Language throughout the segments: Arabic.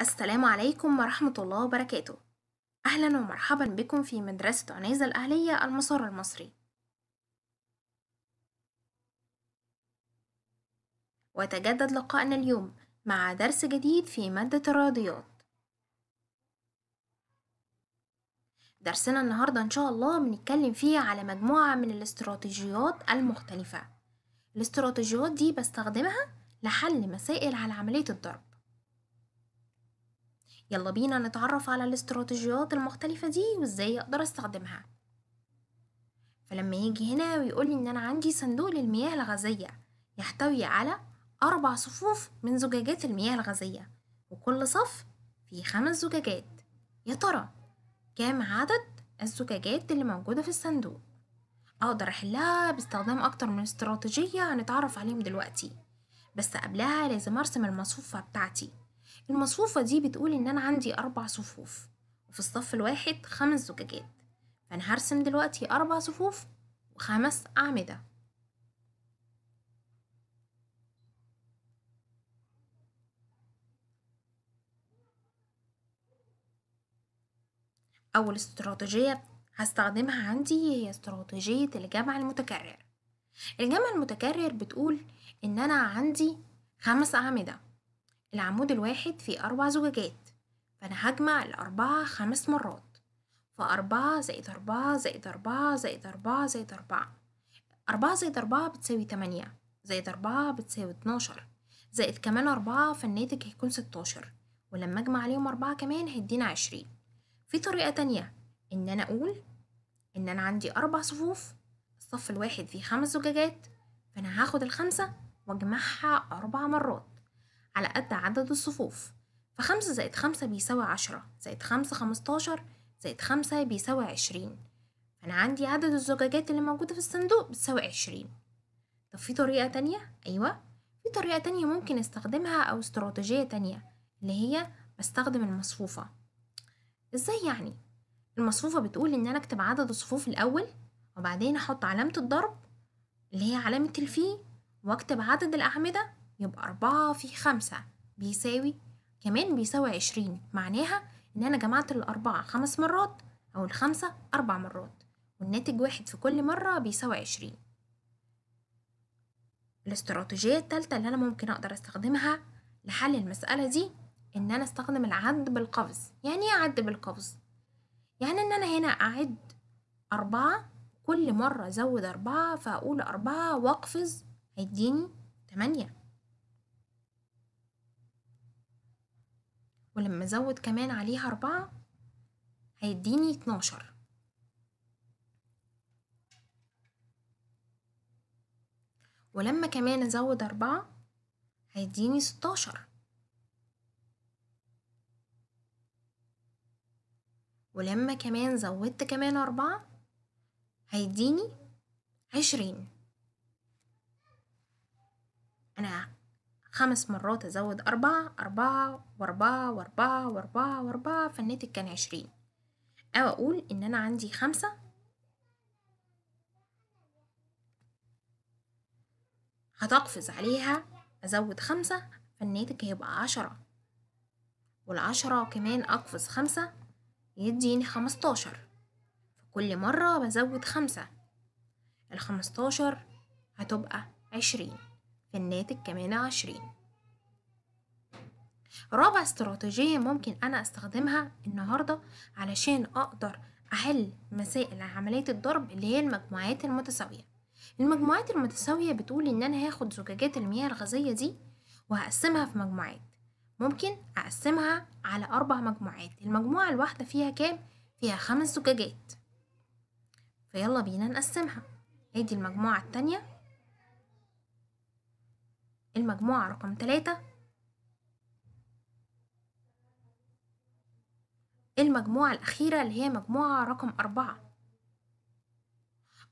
السلام عليكم ورحمة الله وبركاته أهلا ومرحبا بكم في مدرسة عنيزة الأهلية المسار المصري وتجدد لقائنا اليوم مع درس جديد في مادة الرياضيات درسنا النهاردة إن شاء الله بنتكلم فيه على مجموعة من الاستراتيجيات المختلفة الاستراتيجيات دي بستخدمها لحل مسائل على عملية الضرب يلا بينا نتعرف على الاستراتيجيات المختلفة دي وازاي اقدر استخدمها فلما يجي هنا ويقولي ان انا عندي صندوق للمياه الغازية يحتوي على اربع صفوف من زجاجات المياه الغازية وكل صف فيه خمس زجاجات يا ترى كام عدد الزجاجات اللي موجودة في الصندوق اقدر احلها باستخدام اكتر من استراتيجية هنتعرف عليهم دلوقتي بس قبلها لازم ارسم المصفوفة بتاعتي المصفوفة دي بتقول إن أنا عندي أربع صفوف وفي الصف الواحد خمس زجاجات فأنا هرسم دلوقتي أربع صفوف وخمس أعمدة أول استراتيجية هستخدمها عندي هي استراتيجية الجمع المتكرر الجمع المتكرر بتقول إن أنا عندي خمس أعمدة العمود الواحد فيه أربع زجاجات فأنا هجمع الأربعة خمس مرات فأربعة زائد أربعة زائد أربعة زائد أربعة زائد أربعة أربعة زائد أربعة بتساوي تمانية زائد أربعة بتساوي اتناشر زائد كمان أربعة فالناتج هيكون ستاشر ولما أجمع عليهم أربعة كمان هيدينا عشرين في طريقة تانية إن أنا أقول إن أنا عندي أربع صفوف الصف الواحد فيه خمس زجاجات فأنا هاخد الخمسة وأجمعها أربع مرات على قد عدد الصفوف فخمسة زائد خمسة بيساوي عشرة زائد خمسة خمستاشر زائد خمسة بيساوي عشرين أنا عندي عدد الزجاجات اللي موجودة في الصندوق بتساوي عشرين طب في طريقة تانية؟ أيوة في طريقة تانية ممكن استخدمها أو استراتيجية تانية اللي هي بستخدم المصفوفة ازاي يعني؟ المصفوفة بتقول إن أنا أكتب عدد الصفوف الأول وبعدين أحط علامة الضرب اللي هي علامة الفي وأكتب عدد الأعمدة يبقى أربعة في خمسة بيساوي كمان بيساوي عشرين معناها إن أنا جمعت الأربعة خمس مرات أو الخمسة أربع مرات والناتج واحد في كل مرة بيساوي عشرين الاستراتيجية التالتة اللي أنا ممكن أقدر أستخدمها لحل المسألة دي إن أنا أستخدم العد بالقفز يعني إيه عد بالقفز؟ يعني إن أنا هنا أعد أربعة كل مرة أزود أربعة فأقول أربعة وأقفز هيديني تمانية ولما أزود كمان عليها أربعة هيديني اتناشر ولما كمان أزود أربعة هيديني ستاشر ولما كمان زودت كمان أربعة هيديني عشرين أنا خمس مرات أزود أربعة أربعة وأربعة وأربعة وأربعة وأربعة فالناتج كان عشرين أو أقول إن أنا عندي خمسة هتقفز عليها أزود خمسة فالناتج هيبقى عشرة والعشرة كمان أقفز خمسة يديني خمستاشر فكل مرة بزود خمسة الخمستاشر هتبقى عشرين في الناتج كمان عشرين رابع استراتيجية ممكن أنا أستخدمها النهاردة علشان أقدر أحل مسائل عملية الضرب اللي هي المجموعات المتساوية المجموعات المتساوية بتقول إن أنا هاخد زجاجات المياه الغازية دي وهقسمها في مجموعات ممكن أقسمها على أربع مجموعات المجموعة الواحدة فيها كام؟ فيها خمس زجاجات فيلا بينا نقسمها ادي المجموعة التانية المجموعة رقم تلاتة المجموعة الأخيرة اللي هي مجموعة رقم أربعة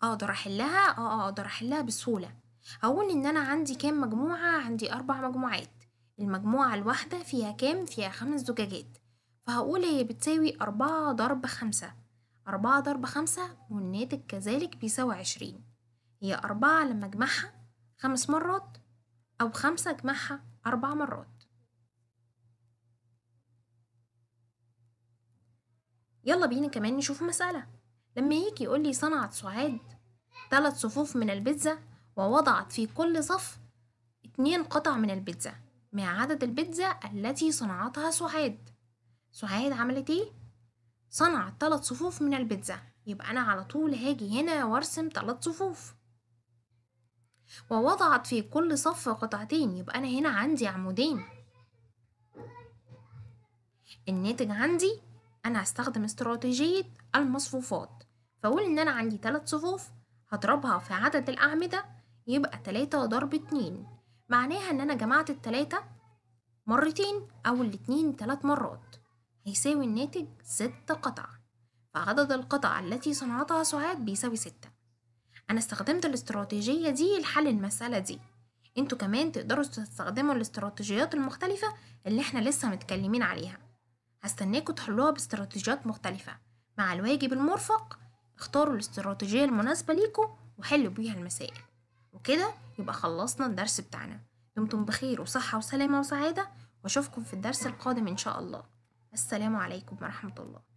أقدر أحلها آه،, اه أقدر أحلها بسهولة هقول إن أنا عندي كام مجموعة عندي أربع مجموعات المجموعة الواحدة فيها كام فيها خمس زجاجات فهقول هي بتساوي أربعة ضرب خمسة أربعة ضرب خمسة والناتج كذلك بيساوي عشرين هي أربعة لما أجمعها خمس مرات أو خمسة أجمعها أربع مرات يلا بينا كمان نشوف مسألة لما يجي يقولي صنعت سعاد ثلاث صفوف من البيتزا ووضعت في كل صف اتنين قطع من البيتزا مع عدد البيتزا التي صنعتها سعاد سعاد عملت ايه؟ صنعت ثلاث صفوف من البيتزا يبقى انا على طول هاجي هنا وارسم ثلاث صفوف ووضعت في كل صف قطعتين يبقى أنا هنا عندي عمودين الناتج عندي أنا هستخدم استراتيجية المصفوفات فأقول إن أنا عندي تلات صفوف هضربها في عدد الأعمدة يبقى تلاتة ضرب اتنين معناها إن أنا جمعت التلاتة مرتين أو الاتنين تلات مرات هيساوي الناتج ست قطع فعدد القطع التي صنعتها سعاد بيساوي سته أنا استخدمت الاستراتيجية دي لحل المسألة دي انتوا كمان تقدروا تستخدموا الاستراتيجيات المختلفة اللي احنا لسه متكلمين عليها هستناكوا تحلوها باستراتيجيات مختلفة مع الواجب المرفق اختاروا الاستراتيجية المناسبة ليكوا وحلوا بيها المسائل وكده يبقى خلصنا الدرس بتاعنا دمتم بخير وصحة وسلامة وسعادة واشوفكم في الدرس القادم ان شاء الله السلام عليكم ورحمة الله